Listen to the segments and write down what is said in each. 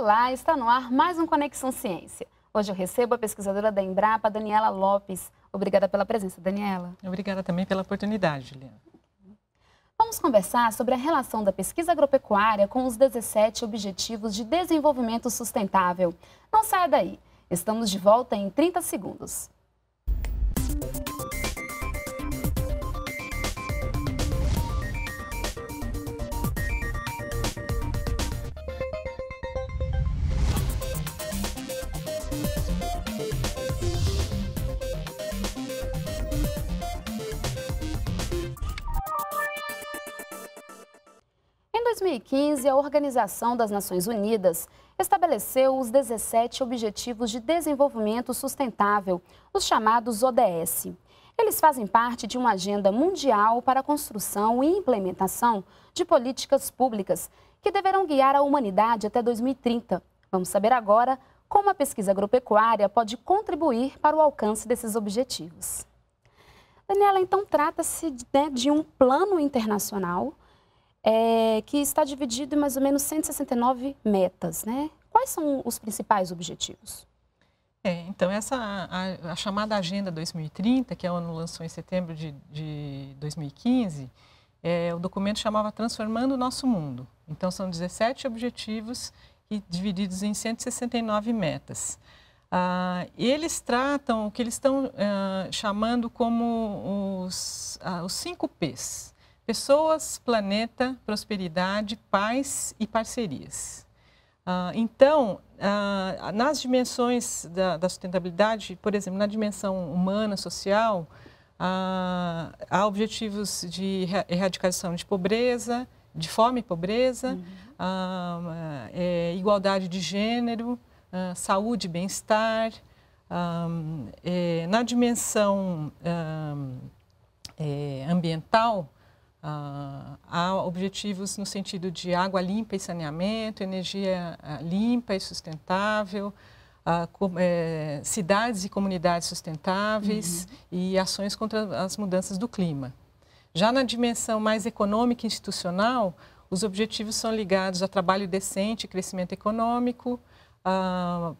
Olá, está no ar mais um Conexão Ciência. Hoje eu recebo a pesquisadora da Embrapa, Daniela Lopes. Obrigada pela presença, Daniela. Obrigada também pela oportunidade, Juliana. Vamos conversar sobre a relação da pesquisa agropecuária com os 17 Objetivos de Desenvolvimento Sustentável. Não saia daí, estamos de volta em 30 segundos. 2015, a Organização das Nações Unidas estabeleceu os 17 Objetivos de Desenvolvimento Sustentável, os chamados ODS. Eles fazem parte de uma agenda mundial para a construção e implementação de políticas públicas que deverão guiar a humanidade até 2030. Vamos saber agora como a pesquisa agropecuária pode contribuir para o alcance desses objetivos. Daniela, então trata-se de, né, de um plano internacional é, que está dividido em mais ou menos 169 metas, né? Quais são os principais objetivos? É, então, essa, a, a, chamada Agenda 2030, que a é ONU lançou em setembro de, de 2015, é, o documento chamava Transformando o Nosso Mundo. Então, são 17 objetivos e divididos em 169 metas. Ah, eles tratam o que eles estão ah, chamando como os, ah, os cinco P's. Pessoas, planeta, prosperidade, paz e parcerias. Uh, então, uh, nas dimensões da, da, sustentabilidade, por exemplo, na dimensão humana, social, uh, há objetivos de erradicação de pobreza, de fome e pobreza, uhum. é, igualdade de gênero, saúde e bem-estar. É, na dimensão é, ambiental, Uh, há objetivos no sentido de água limpa e saneamento, energia ah, limpa e sustentável, uh, com, é, cidades e comunidades sustentáveis uhum. e ações contra as mudanças do clima. Já na dimensão mais econômica e institucional, os objetivos são ligados a trabalho decente, crescimento econômico,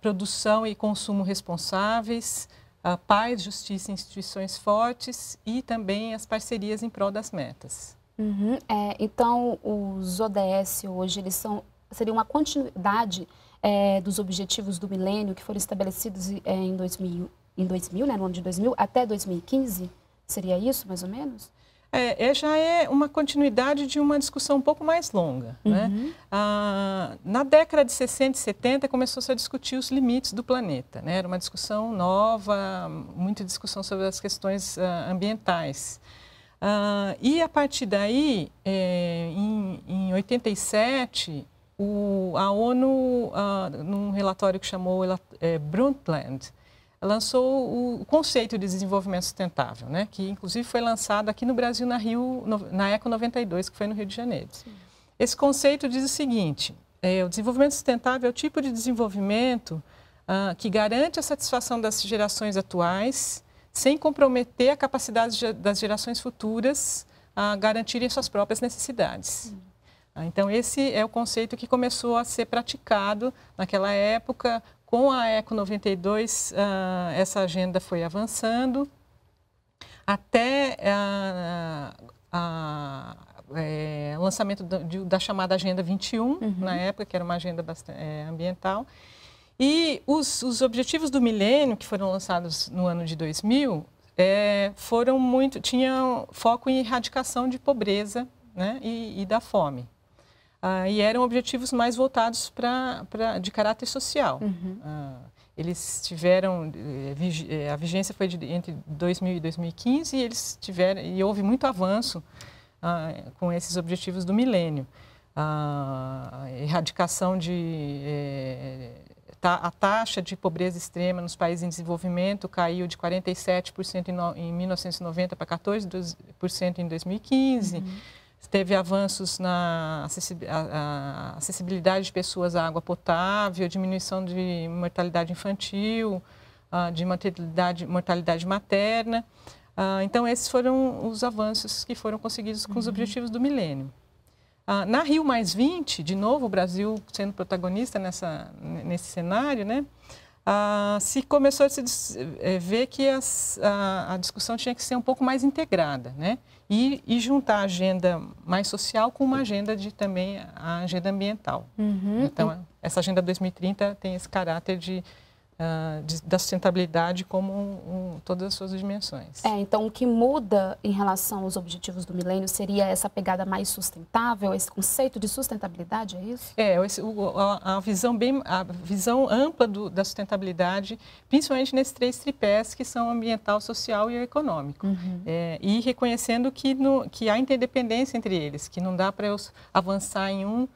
produção e consumo responsáveis, a paz, justiça, instituições fortes e também as parcerias em prol das metas. Uhum. É, então, os ODS hoje, eles são, seria uma continuidade é, dos objetivos do milênio que foram estabelecidos é, em 2000, em 2000 né, no ano de 2000, até 2015? Seria isso, mais ou menos? É, é, já é uma continuidade de uma discussão um pouco mais longa. Né? Uhum. Né? Ah, na década de 60 e 70 começou-se a discutir os limites do planeta. Né? Era uma discussão nova, muita discussão sobre as questões ah, ambientais. Ah, e a partir daí, é, em, em 87, o, a ONU, ah, num relatório que chamou é, Brundtland, lançou o conceito de desenvolvimento sustentável, né? que inclusive foi lançado aqui no Brasil na Rio, na Eco 92, que foi no Rio de Janeiro. Sim. Esse conceito diz o seguinte: é, o desenvolvimento sustentável é o tipo de desenvolvimento ah, que garante a satisfação das gerações atuais, sem comprometer a capacidade das gerações futuras a garantirem suas próprias necessidades. Ah, então, esse é o conceito que começou a ser praticado naquela época com a Eco 92, uh, ah, essa agenda foi avançando até o ah, eh, lançamento do, de, da chamada Agenda 21, uhum. na época, que era uma agenda bastante, eh, ambiental. E os, os objetivos do milênio, que foram lançados no ano de 2000, eh, foram muito tinham foco em erradicação de pobreza né, e, e da fome ah, e eram objetivos mais voltados pra, pra de caráter social. Uhum. Ah, eles tiveram eh, eh, a vigência foi de, entre 2000 e 2015 e eles tiveram e houve muito avanço ah, com esses objetivos do milênio. A ah, erradicação de eh, a taxa de pobreza extrema nos países em desenvolvimento caiu de 47% em, 1990 para 14% em 2015. Uhum teve avanços na acessibilidade de pessoas à água potável, diminuição de mortalidade infantil, ah, de mortalidade, mortalidade materna. Ah, então, esses foram os avanços que foram conseguidos com os uhum. objetivos do milênio. Ah, na Rio Mais 20, de novo, o Brasil sendo protagonista nessa, nesse cenário, né? ah, se começou a se eh, ver que as, a, a, discussão tinha que ser um pouco mais integrada, né? E, e, juntar a agenda mais social com uma agenda de também a agenda ambiental. Uhum. Então, essa agenda 2030 tem esse caráter de Uh, de, da sustentabilidade como um, um, todas as suas dimensões. É, então o que muda em relação aos objetivos do milênio seria essa pegada mais sustentável, esse conceito de sustentabilidade, é isso? É, esse, o, a, a, visão bem, a visão ampla do, da sustentabilidade, principalmente nesses três tripés que são ambiental, social e econômico. Uhum. É, e reconhecendo que, no, que há interdependência entre eles, que não dá para eu avançar em um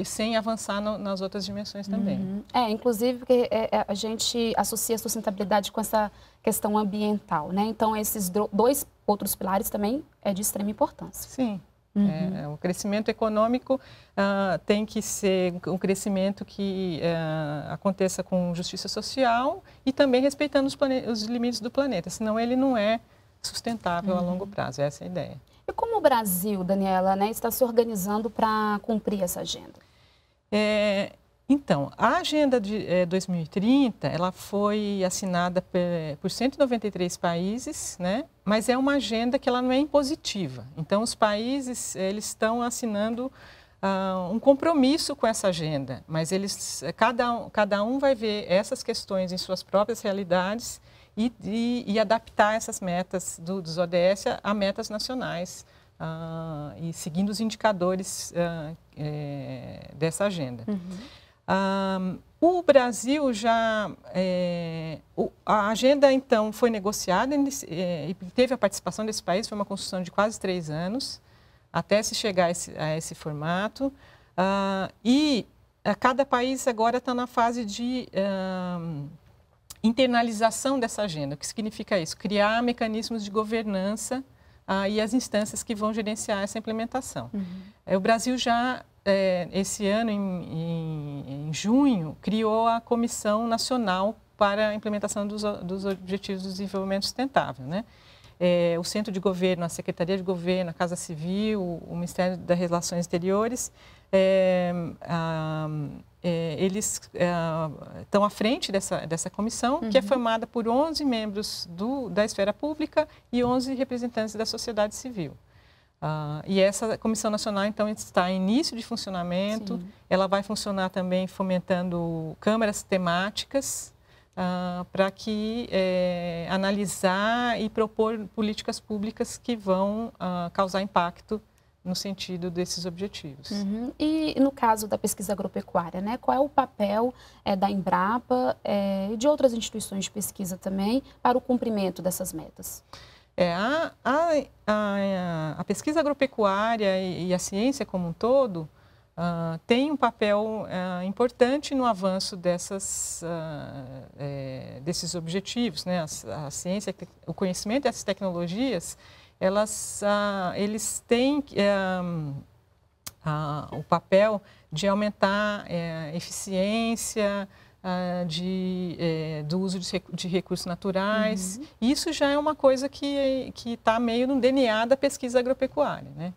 e sem avançar no, nas outras dimensões também. Uhum. É, inclusive porque é, é a gente associa a sustentabilidade com essa questão ambiental, né? Então esses dois outros pilares também é de extrema importância. Sim. Uhum. É, é o crescimento econômico uh, tem que ser um crescimento que uh, aconteça com justiça social e também respeitando os, os limites do planeta, senão ele não é sustentável uhum. a longo prazo. Essa é a ideia. E como o Brasil, Daniela, né, está se organizando para cumprir essa agenda? É, então, a Agenda de é, 2030, ela foi assinada per, por 193 países, né? mas é uma agenda que ela não é impositiva. Então, os países, eles estão assinando uh, um compromisso com essa agenda, mas eles, é, cada, um, cada um vai ver essas questões em suas próprias realidades e, e, e adaptar essas metas do, dos ODS a, a metas nacionais, ah, e seguindo os indicadores é, dessa agenda. Uhum. o Brasil já. É, o, a agenda, então, foi negociada é, e teve a participação desse país, foi uma construção de quase três anos, até se chegar a esse, a esse formato. Ah, e cada país agora está na fase de internalização dessa agenda. O que significa isso? Criar mecanismos de governança ah, e as instâncias que vão gerenciar essa implementação. Uhum. É, o Brasil já, é, esse ano, em, em, em, junho, criou a Comissão Nacional para a Implementação dos, dos Objetivos de Desenvolvimento Sustentável, né? É, o Centro de Governo, a Secretaria de Governo, a Casa Civil, o Ministério das Relações Exteriores, é, a, é, eles é, estão à frente dessa, dessa comissão, uhum. que é uhum. formada por 11 membros do, da esfera pública e 11 representantes da sociedade civil. Uh, e essa comissão nacional, então, está em início de funcionamento. Sim. Ela vai funcionar também fomentando câmaras temáticas uh, para que é, analisar e propor políticas públicas que vão uh, causar impacto no sentido desses objetivos. Uhum. E no caso da pesquisa agropecuária, né, qual é o papel é, da Embrapa eh, e é, de outras instituições de pesquisa também para o cumprimento dessas metas? É, a, a, a, a, pesquisa agropecuária e, e, a ciência como um todo uh, tem um papel uh, importante no avanço dessas, uh, é, desses objetivos. Né? A, ciência, o conhecimento dessas tecnologias elas, ah, eles têm eh, ah, o papel de aumentar a eh, eficiência ah, de, eh, do uso de, de recursos naturais. Uhum. Isso já é uma coisa que está meio no DNA da pesquisa agropecuária. Né?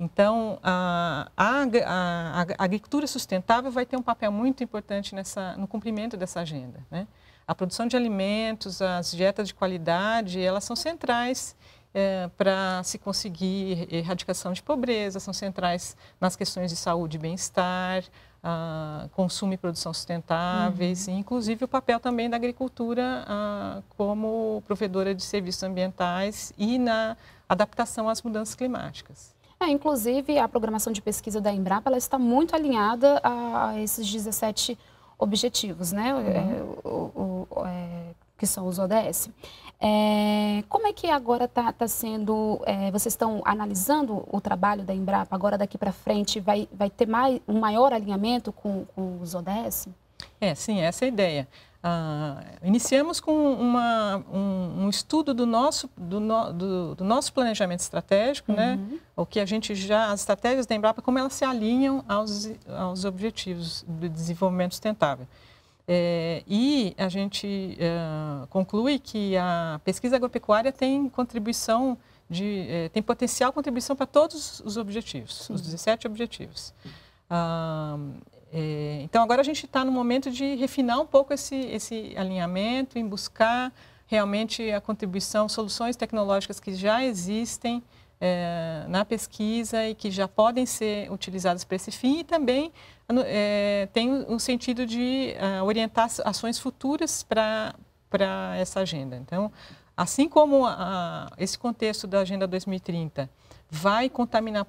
Então, a, a, a, a, agricultura sustentável vai ter um papel muito importante nessa, no cumprimento dessa agenda. Né? A produção de alimentos, as dietas de qualidade, elas são centrais é, para se conseguir erradicação de pobreza, são centrais nas questões de saúde e bem-estar, ah, consumo e produção sustentáveis, uhum. e inclusive o papel também da agricultura ah, como provedora de serviços ambientais e na adaptação às mudanças climáticas. É, inclusive, a programação de pesquisa da Embrapa ela está muito alinhada a, a esses 17 objetivos, né? É, uhum. É, o, o, é, que são os ODS. É, como é que agora está tá sendo? É, vocês estão analisando o trabalho da Embrapa agora daqui para frente? Vai, vai ter mais, um maior alinhamento com, com os ODS? É, sim, essa é a ideia. Ah, iniciamos com uma, um, um, estudo do nosso, do, no, do, do nosso planejamento estratégico, né? uhum. né? O que a gente já, as estratégias da Embrapa, como elas se alinham aos, aos objetivos do desenvolvimento sustentável. É, e a gente eh, conclui que a pesquisa agropecuária tem contribuição de, eh, tem potencial contribuição para todos os objetivos, Sim. os 17 objetivos. Ah, então agora a gente está no momento de refinar um pouco esse, esse alinhamento, em buscar realmente a contribuição, soluções tecnológicas que já existem na pesquisa e que já podem ser utilizadas para esse fim e também é, tem um sentido de uh, orientar ações futuras para essa agenda. Então, assim como esse contexto da Agenda 2030 vai contaminar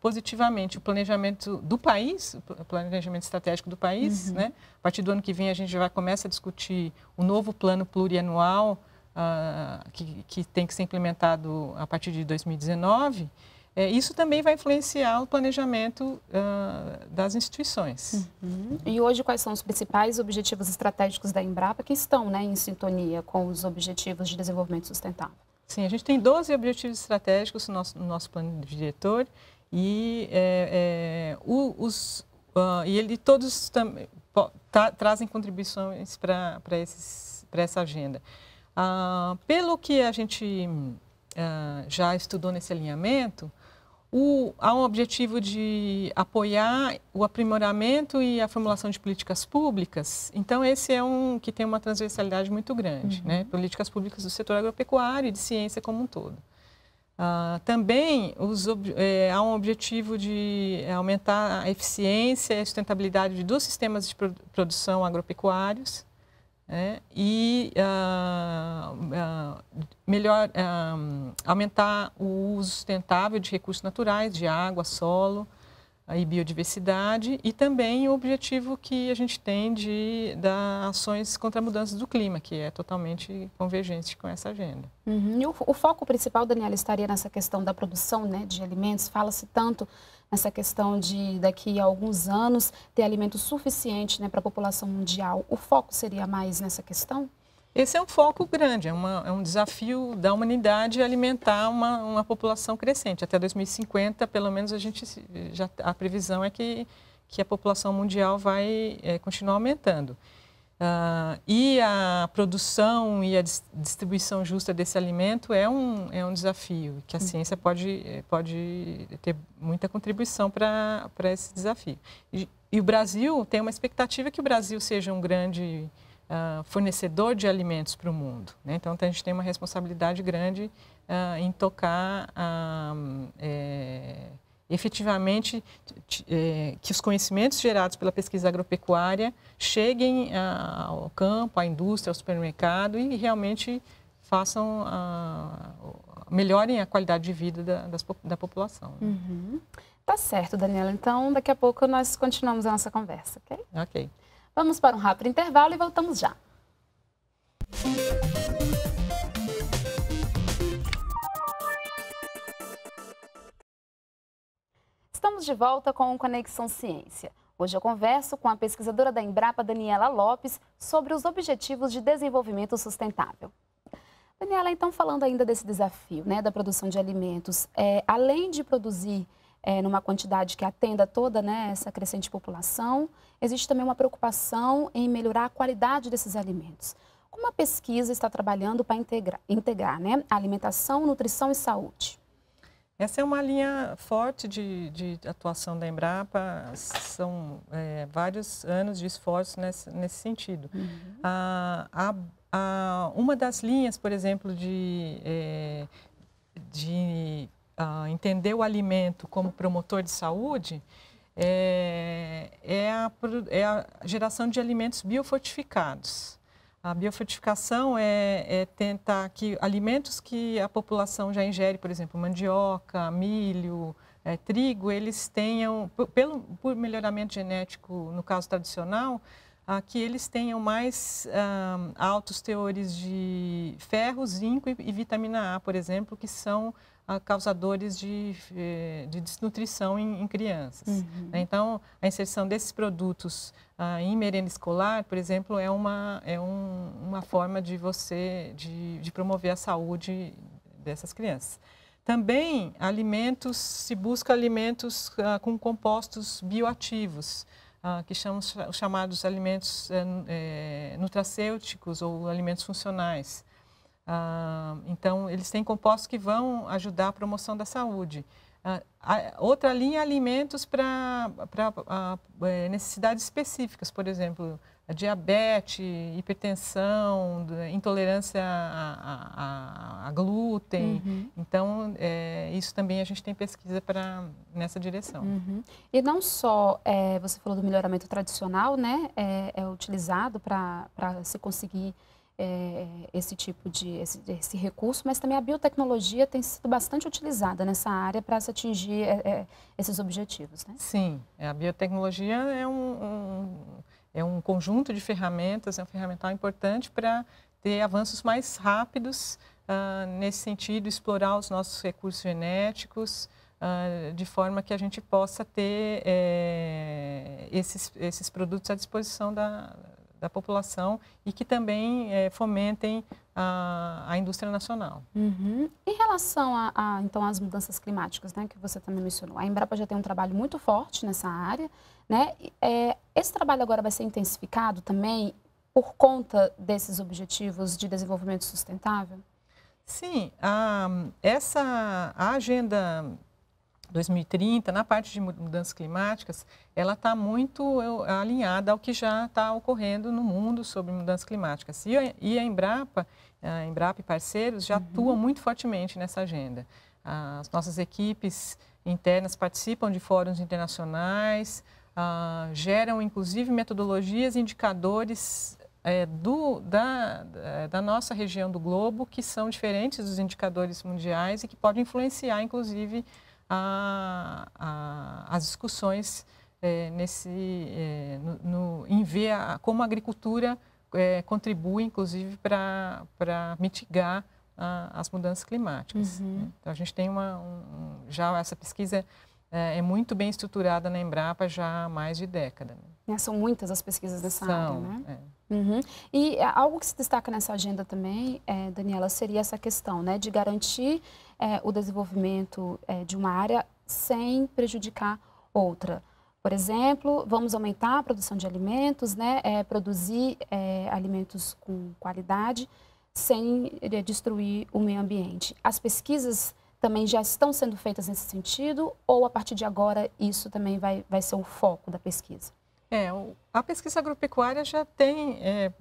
positivamente o planejamento do país, o planejamento estratégico do país, uhum. né? A partir do ano que vem a gente já começa a discutir o novo plano plurianual uh, que, que tem que ser implementado a partir de 2019. É, isso também vai influenciar o planejamento uh, das instituições. Uhum. E hoje, quais são os principais objetivos estratégicos da Embrapa que estão né, em sintonia com os objetivos de desenvolvimento sustentável? Sim, a gente tem 12 objetivos estratégicos no nosso, no nosso plano de diretor e, é, é, o, os, uh, e ele todos tam, tra, trazem contribuições para essa agenda. Uh, pelo que a gente já estudou nesse alinhamento, o, há um objetivo de apoiar o aprimoramento e a formulação de políticas públicas. Então, esse é um que tem uma transversalidade muito grande, uhum. né? Políticas públicas do setor agropecuário e de ciência como um todo. Ah, também os, é, há um objetivo de aumentar a eficiência e a sustentabilidade dos sistemas de produção agropecuários. Né? e uh, uh, melhor, uh, aumentar o uso sustentável de recursos naturais, de água, solo e biodiversidade, e também o objetivo que a gente tem de dar ações contra mudanças do clima, que é totalmente convergente com essa agenda. Uhum. E o, o, foco principal, Daniela, estaria nessa questão da produção né, de alimentos. Fala-se tanto essa questão de daqui a alguns anos ter alimento suficiente né, para a população mundial, o foco seria mais nessa questão? Esse é um foco grande, é, uma, é um desafio da humanidade alimentar uma, uma, população crescente. Até 2050, pelo menos a gente já a previsão é que, que a população mundial vai é, continuar aumentando. Uh, e a produção e a distribuição justa desse alimento é um, é um desafio, que a hum. ciência pode, pode ter muita contribuição para esse desafio. E, e, o Brasil tem uma expectativa que o Brasil seja um grande uh, fornecedor de alimentos para o mundo. Né? Então, a gente tem uma responsabilidade grande uh, em tocar. é, efetivamente é, que os conhecimentos gerados pela pesquisa agropecuária cheguem a, ao campo, à indústria, ao supermercado e realmente façam a, melhorem a qualidade de vida da, das, da população. Né? Uhum. Tá certo, Daniela. Então, daqui a pouco nós continuamos a nossa conversa, ok? Ok. Vamos para um rápido intervalo e voltamos já. Música Estamos de volta com o Conexão Ciência. Hoje eu converso com a pesquisadora da Embrapa, Daniela Lopes, sobre os Objetivos de Desenvolvimento Sustentável. Daniela, então falando ainda desse desafio né, da produção de alimentos, é, além de produzir é, numa quantidade que atenda toda né, essa crescente população, existe também uma preocupação em melhorar a qualidade desses alimentos. Como a pesquisa está trabalhando para integrar, integrar né, alimentação, nutrição e saúde? Essa é uma linha forte de, de atuação da Embrapa, são é, vários anos de esforço nesse, nesse sentido. Uhum. Ah, a, a, uma das linhas, por exemplo, de, é, de ah, entender o alimento como promotor de saúde, é, é, a, é a geração de alimentos biofortificados. A biofrutificação é, é, tentar que alimentos que a população já ingere, por exemplo, mandioca, milho, é, trigo, eles tenham, pelo, por melhoramento genético, no caso tradicional, ah, que eles tenham mais ah, altos teores de ferro, zinco e, e, vitamina A, por exemplo, que são a causadores de, eh, de desnutrição em, em crianças. Uhum. Né? Então, a inserção desses produtos ah, em merenda escolar, por exemplo, é uma, é um, uma forma de você de, de promover a saúde dessas crianças. Também alimentos, se busca alimentos ah, com compostos bioativos, ah, que chamam os chamados alimentos eh, eh, nutracêuticos ou alimentos funcionais então, eles têm compostos que vão ajudar a promoção da saúde. Ah, a, outra linha é alimentos para ah, é, necessidades específicas, por exemplo, diabetes, hipertensão, intolerância a, a, a glúten. Uhum. Então, é, isso também a gente tem pesquisa para nessa direção. Uhum. E não só, é, você falou do melhoramento tradicional, né? É, é utilizado para se conseguir é, esse tipo de esse, esse, recurso, mas também a biotecnologia tem sido bastante utilizada nessa área para se atingir é, é esses objetivos. Né? Sim, é, a biotecnologia é um, um, é um conjunto de ferramentas, é um ferramental importante para ter avanços mais rápidos uh, nesse sentido, explorar os nossos recursos genéticos, Uh, de forma que a gente possa ter é, esses, esses produtos à disposição da, da população e que também é, fomentem a, a, indústria nacional. Uhum. Em relação a, a, então às mudanças climáticas, né, que você também mencionou, a Embrapa já tem um trabalho muito forte nessa área, né? É, esse trabalho agora vai ser intensificado também por conta desses objetivos de desenvolvimento sustentável? Sim, a, essa a agenda 2030, na parte de mudanças climáticas, ela está muito alinhada ao que já está ocorrendo no mundo sobre mudanças climáticas. E a, e a Embrapa, a Embrapa e parceiros já uhum. atuam muito fortemente nessa agenda. As nossas equipes internas participam de fóruns internacionais, ah, geram inclusive metodologias, indicadores é, do, da, da nossa região do globo que são diferentes dos indicadores mundiais e que podem influenciar, inclusive, a, a, as discussões é, nesse, é, no, no, em ver a, como a agricultura é, contribui, inclusive, para mitigar as mudanças climáticas. Uhum. Né? Então, a gente tem uma, um, já essa pesquisa é, muito bem estruturada na Embrapa já há mais de década. Né? Né, são muitas as pesquisas dessa São, área, né? É. Uhum. E é, algo que se destaca nessa agenda também, é, Daniela, seria essa questão né, de garantir é, o desenvolvimento é, de uma área sem prejudicar outra. Por exemplo, vamos aumentar a produção de alimentos, né, é, produzir é, alimentos com qualidade sem destruir o meio ambiente. As pesquisas também já estão sendo feitas nesse sentido ou a partir de agora isso também vai, vai ser o foco da pesquisa? É, a pesquisa agropecuária já tem, é,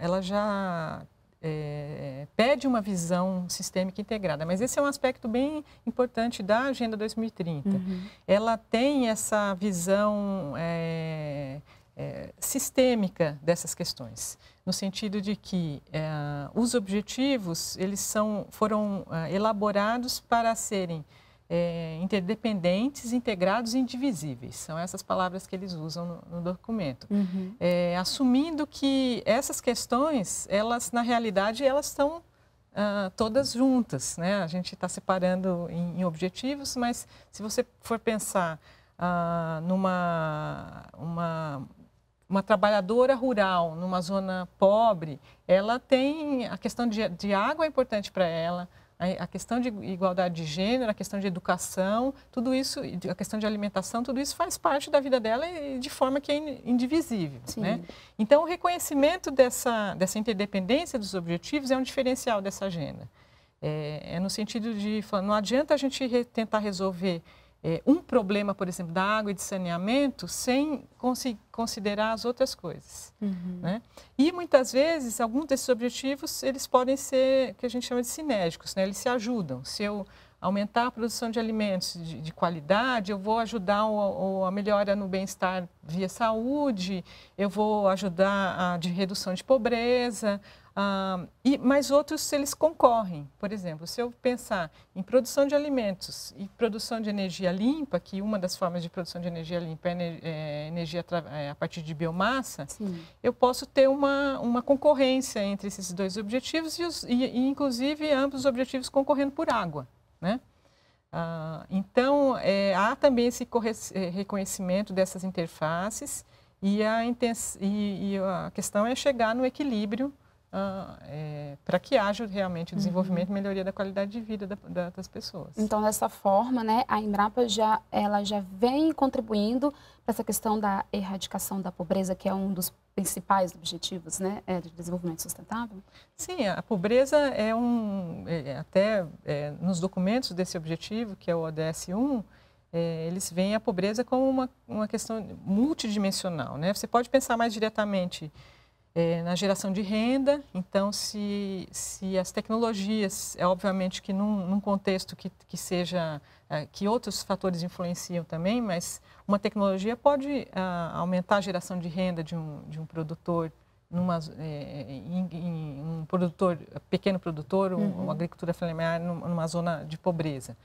ela já é, pede uma visão sistêmica integrada, mas esse é um aspecto bem importante da Agenda 2030. Uhum. Ela tem essa visão é, é, sistêmica dessas questões, no sentido de que é, os objetivos eles são, foram é, elaborados para serem é, interdependentes, integrados e indivisíveis. São essas palavras que eles usam no, no documento. Uhum. É, assumindo que essas questões, elas na realidade, elas estão ah, todas juntas. Né? A gente está separando em, em, objetivos, mas se você for pensar ah, numa uma, uma trabalhadora rural numa zona pobre, ela tem a questão de, de água é importante para ela, a questão de igualdade de gênero, a questão de educação, tudo isso, a questão de alimentação, tudo isso faz parte da vida dela e de forma que é indivisível. Né? Então, o reconhecimento dessa, dessa interdependência dos objetivos é um diferencial dessa agenda. É, é no sentido de, não adianta a gente re, tentar resolver é, um problema, por exemplo, da água e de saneamento sem considerar as outras coisas. Uhum. Né? E muitas vezes, alguns desses objetivos, eles podem ser o que a gente chama de sinérgicos, né? eles se ajudam. Se eu aumentar a produção de alimentos de, de qualidade, eu vou ajudar o, o, a melhora no bem-estar via saúde, eu vou ajudar a de redução de pobreza, ah, e, mas outros eles concorrem. Por exemplo, se eu pensar em produção de alimentos e produção de energia limpa, que uma das formas de produção de energia limpa é, é energia é, a partir de biomassa, Sim. eu posso ter uma, uma concorrência entre esses dois objetivos e, os, e, e inclusive ambos os objetivos concorrendo por água, né? Ah, então é, há também esse é, reconhecimento dessas interfaces e a, e a questão é chegar no equilíbrio ah, é, para que haja realmente o desenvolvimento uhum. e melhoria da qualidade de vida da, da, das pessoas. Então, dessa forma, né, a Embrapa já, ela já vem contribuindo para essa questão da erradicação da pobreza, que é um dos principais objetivos né, é, de desenvolvimento sustentável? Sim, a pobreza é um, é, é até é, nos documentos desse objetivo, que é o ODS 1, eles veem a pobreza como uma, uma questão multidimensional. Né? Você pode pensar mais diretamente é, na geração de renda. Então, se, se as tecnologias, é obviamente que num, num contexto que, que seja, eh, que outros fatores influenciam também, mas uma tecnologia pode ah, aumentar a geração de renda de um, de um produtor, numa, eh, em, em, um produtor, pequeno produtor, uhum. uma agricultura familiar numa zona de pobreza.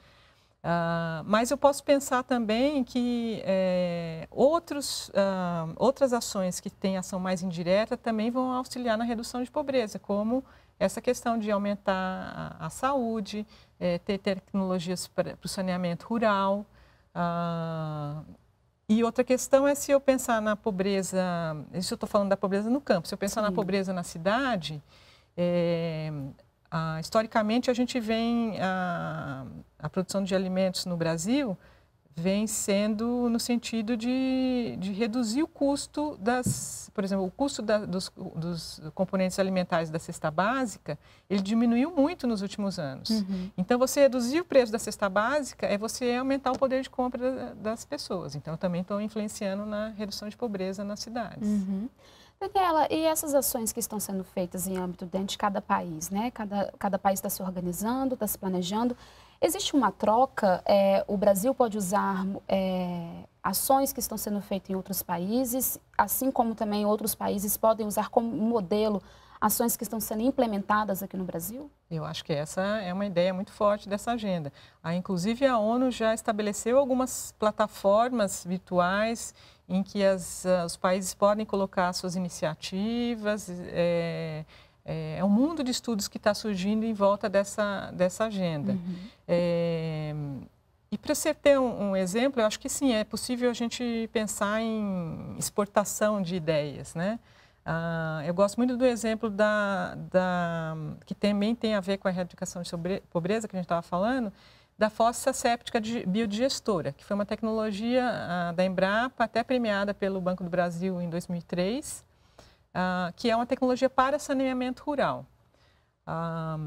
Uh, mas eu posso pensar também que é, outros, uh, outras ações que têm ação mais indireta também vão auxiliar na redução de pobreza, como essa questão de aumentar a, a saúde, é, ter tecnologias para o saneamento rural. Uh, e outra questão é se eu pensar na pobreza, isso eu estou falando da pobreza no campo, se eu pensar Sim. na pobreza na cidade, é, ah, historicamente, a gente vem. A, ah, a produção de alimentos no Brasil vem sendo no sentido de, de reduzir o custo das. Por exemplo, o custo da, dos, dos, componentes alimentares da cesta básica, ele diminuiu muito nos últimos anos. Uhum. Então, você reduzir o preço da cesta básica é você aumentar o poder de compra das pessoas. Então, eu também estou influenciando na redução de pobreza nas cidades. Uhum. Daniela, e essas ações que estão sendo feitas em âmbito dentro de cada país, né? Cada, cada país está se organizando, está se planejando. Existe uma troca? É, o Brasil pode usar é, ações que estão sendo feitas em outros países, assim como também outros países podem usar como modelo ações que estão sendo implementadas aqui no Brasil? Eu acho que essa é uma ideia muito forte dessa agenda. A ah, inclusive, a ONU já estabeleceu algumas plataformas virtuais em que as, ah, os países podem colocar suas iniciativas. É, é, é um mundo de estudos que está surgindo em volta dessa, dessa agenda. Uhum. É, e para você ter um, um, exemplo, eu acho que sim, é possível a gente pensar em exportação de ideias, né? Ah, eu gosto muito do exemplo da, da, que também tem a ver com a erradicação de pobreza que a gente estava falando, da fossa séptica biodigestora, que foi uma tecnologia ah, da Embrapa, até premiada pelo Banco do Brasil em 2003, ah, que é uma tecnologia para saneamento rural. Ah,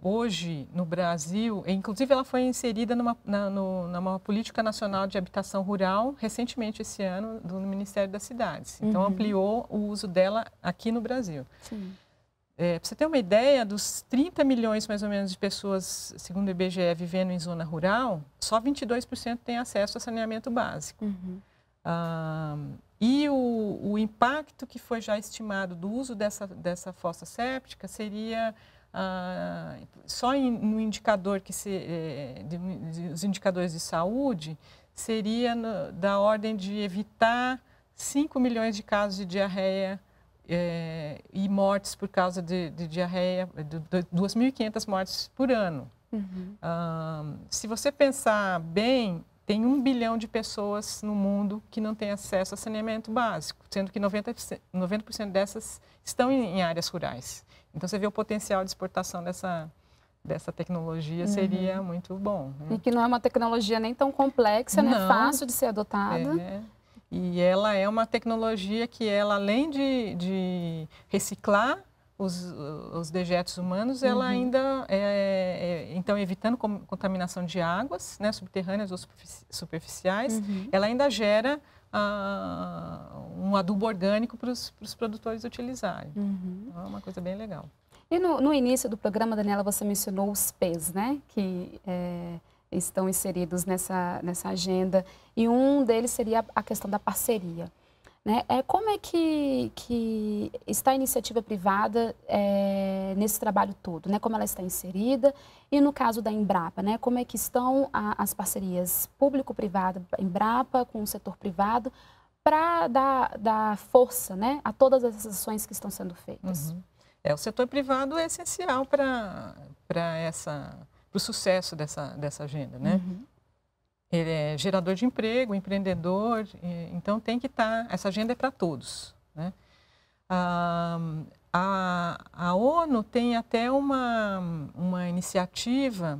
hoje, no Brasil, inclusive ela foi inserida numa, numa política nacional de habitação rural, recentemente esse ano, do Ministério das Cidades. Então, uhum. ampliou o uso dela aqui no Brasil. Sim. É, para você ter uma ideia, dos 30 milhões mais ou menos de pessoas, segundo o IBGE, vivendo em zona rural, só 22% tem acesso a saneamento básico. Uhum. e o, o, impacto que foi já estimado do uso dessa, dessa fossa séptica seria ah, só em, no indicador que se, eh, de, de, os indicadores de saúde seria no, da ordem de evitar 5 milhões de casos de diarreia é, e mortes por causa de, de diarreia, 2.500 mortes por ano. Uhum. Um, se você pensar bem, tem um bilhão de pessoas no mundo que não tem acesso a saneamento básico, sendo que 90%, 90 dessas estão em, em, áreas rurais. Então, você vê o potencial de exportação dessa, dessa tecnologia, uhum. seria muito bom. Né? E que não é uma tecnologia nem tão complexa, né? não, né? fácil de ser adotada. É, né? E ela é uma tecnologia que ela, além de, de reciclar os, os, dejetos humanos, uhum. ela ainda, é, é, é, então, evitando contaminação de águas né, subterrâneas ou superficiais, uhum. ela ainda gera uh, um adubo orgânico para os produtores utilizarem. Uhum. Então, é uma coisa bem legal. E no, no, início do programa, Daniela, você mencionou os PES, né? Que é estão inseridos nessa, nessa agenda. E um deles seria a questão da parceria. Né? É, como é que, que está a iniciativa privada é, nesse trabalho todo? Né? Como ela está inserida? E no caso da Embrapa, né? como é que estão a, as parcerias público-privada, Embrapa com o setor privado, para dar, dar força né? a todas essas ações que estão sendo feitas? Uhum. É, o setor privado é essencial para essa para o sucesso dessa, dessa agenda, né? Uhum. Ele é gerador de emprego, empreendedor, então tem que estar, tá, essa agenda é para todos, né? Ah, a, a ONU tem até uma, uma iniciativa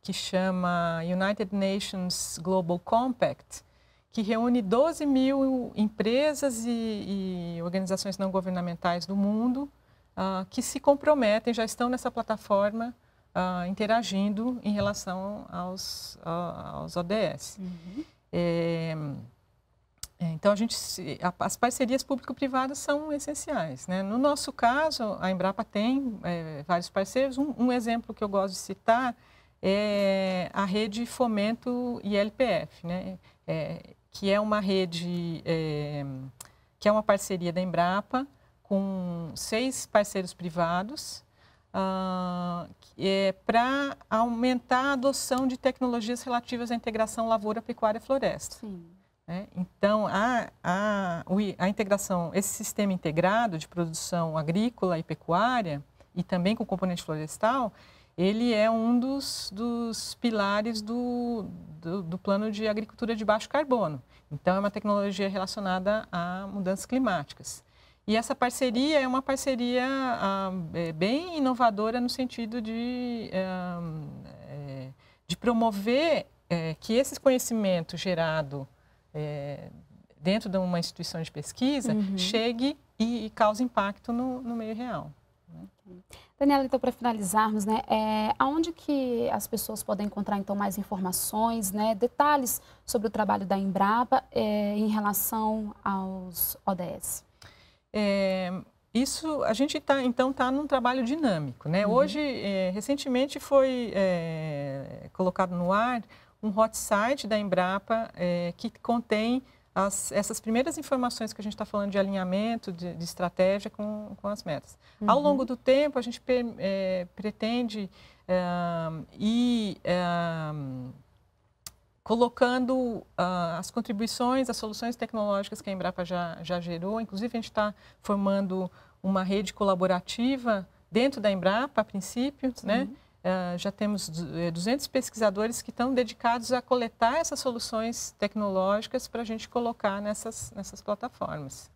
que chama United Nations Global Compact, que reúne 12 mil empresas e, e organizações não governamentais do mundo uh, que se comprometem, já estão nessa plataforma uh, interagindo em relação aos, aos ODS. Uhum. É, é, então, a gente, as parcerias público-privadas são essenciais. Né? No nosso caso, a Embrapa tem é, vários parceiros. Um, um, exemplo que eu gosto de citar é a rede Fomento ILPF, né? É, que é uma rede, é, que é uma parceria da Embrapa com seis parceiros privados ah, é, para aumentar a adoção de tecnologias relativas à integração lavoura, pecuária e floresta. Sim. É, então, a, a, a integração, esse sistema integrado de produção agrícola e pecuária, e também com componente florestal, ele é um dos, dos pilares do, do, do, plano de agricultura de baixo carbono. Então, é uma tecnologia relacionada a mudanças climáticas. E essa parceria é uma parceria ah, é, bem inovadora no sentido de, ah, é, de promover é, que esse conhecimento gerado dentro de uma instituição de pesquisa uhum. chegue e, e, cause impacto no, no meio real. Né? Daniela, então para finalizarmos, né, é, aonde que as pessoas podem encontrar então mais informações, né, detalhes sobre o trabalho da Embrapa é, em relação aos ODS? É, isso a gente tá, então está num trabalho dinâmico. Né? Uhum. Hoje, é, recentemente, foi é, colocado no ar um hot site da Embrapa que contém as, essas primeiras informações que a gente está falando de alinhamento, de, de estratégia com, com, as metas. Uhum. Ao longo do tempo, a gente pretende ir colocando uh, as contribuições, as soluções tecnológicas que a Embrapa já, já gerou. Inclusive, a gente está formando uma rede colaborativa dentro da Embrapa, a princípio, né? Uh, já temos 200 eh, pesquisadores que estão dedicados a coletar essas soluções tecnológicas para a gente colocar nessas, nessas plataformas.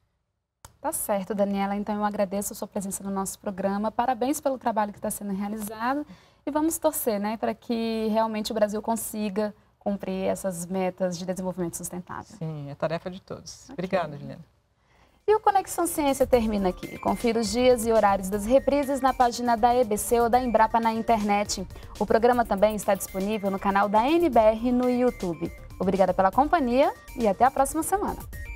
Tá certo, Daniela. Então, eu agradeço a sua presença no nosso programa. Parabéns pelo trabalho que está sendo realizado. E vamos torcer né, para que realmente o Brasil consiga cumprir essas metas de desenvolvimento sustentável. Sim, é tarefa de todos. Okay. Obrigada, Juliana. E o Conexão Ciência termina aqui. Confira os dias e horários das reprises na página da EBC ou da Embrapa na internet. O programa também está disponível no canal da NBR no YouTube. Obrigada pela companhia e até a próxima semana.